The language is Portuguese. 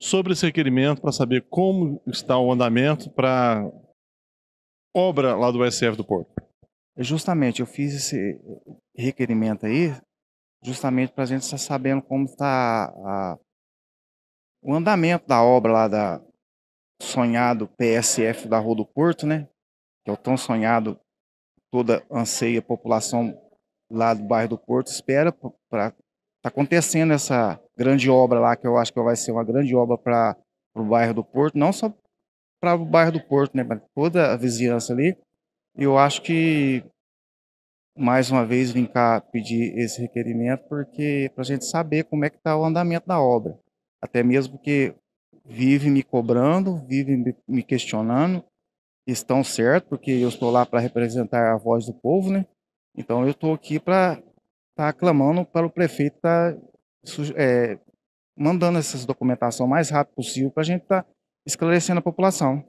sobre esse requerimento para saber como está o andamento para obra lá do SF do Porto. É justamente, eu fiz esse requerimento aí justamente para a gente estar tá sabendo como está a... o andamento da obra lá da sonhado PSF da Rua do Porto, né? Que é o tão sonhado toda anseia a população lá do bairro do Porto espera para Está acontecendo essa grande obra lá, que eu acho que vai ser uma grande obra para o bairro do Porto, não só para o bairro do Porto, né, mas toda a vizinhança ali. E eu acho que, mais uma vez, vim cá pedir esse requerimento, porque para a gente saber como é que está o andamento da obra. Até mesmo que vive me cobrando, vive me questionando, estão certo, porque eu estou lá para representar a voz do povo, né? Então eu estou aqui para está clamando para o prefeito estar tá, é, mandando essa documentação o mais rápido possível para a gente estar tá esclarecendo a população.